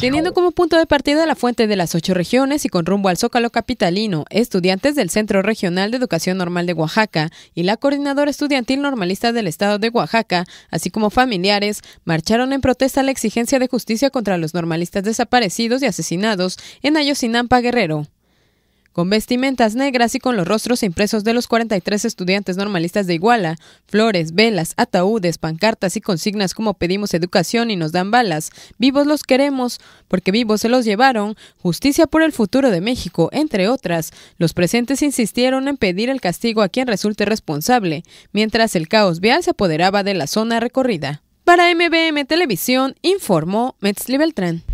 Teniendo como punto de partida la fuente de las ocho regiones y con rumbo al Zócalo Capitalino, estudiantes del Centro Regional de Educación Normal de Oaxaca y la Coordinadora Estudiantil Normalista del Estado de Oaxaca, así como familiares, marcharon en protesta a la exigencia de justicia contra los normalistas desaparecidos y asesinados en Ayotzinapa Guerrero con vestimentas negras y con los rostros impresos de los 43 estudiantes normalistas de Iguala, flores, velas, ataúdes, pancartas y consignas como pedimos educación y nos dan balas, vivos los queremos porque vivos se los llevaron, justicia por el futuro de México, entre otras, los presentes insistieron en pedir el castigo a quien resulte responsable, mientras el caos vial se apoderaba de la zona recorrida. Para MBM Televisión informó Metzli Beltrán.